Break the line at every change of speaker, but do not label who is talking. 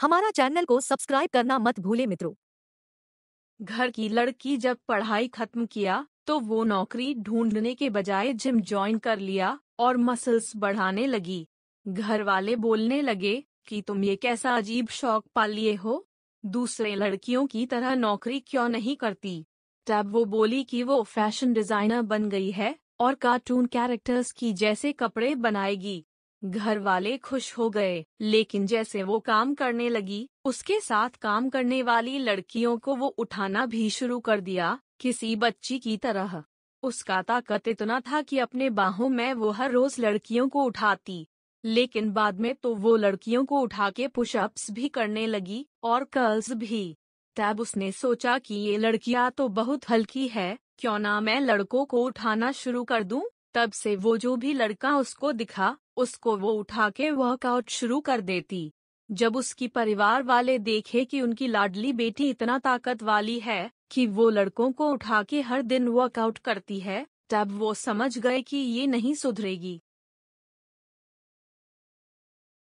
हमारा चैनल को सब्सक्राइब करना मत भूले मित्रों घर की लड़की जब पढ़ाई खत्म किया तो वो नौकरी ढूंढने के बजाय जिम ज्वाइन कर लिया और मसल्स बढ़ाने लगी घर वाले बोलने लगे कि तुम ये कैसा अजीब शौक पाल लिए हो दूसरे लड़कियों की तरह नौकरी क्यों नहीं करती तब वो बोली कि वो फैशन डिजाइनर बन गई है और कार्टून कैरेक्टर्स की जैसे कपड़े बनाएगी घर वाले खुश हो गए लेकिन जैसे वो काम करने लगी उसके साथ काम करने वाली लड़कियों को वो उठाना भी शुरू कर दिया किसी बच्ची की तरह उसका ताकत इतना था कि अपने बाहों में वो हर रोज लड़कियों को उठाती लेकिन बाद में तो वो लड़कियों को उठा के पुशअप्स भी करने लगी और कर्ल्स भी तब उसने सोचा कि ये लड़कियां तो बहुत हल्की है क्यों ना मैं लड़कों को उठाना शुरू कर दूं तब से वो जो भी लड़का उसको दिखा उसको वो उठा के वर्कआउट शुरू कर देती जब उसकी परिवार वाले देखे कि उनकी लाडली बेटी इतना ताकत वाली है कि वो लड़कों को उठा के हर दिन वर्कआउट करती है तब वो समझ गए कि ये नहीं सुधरेगी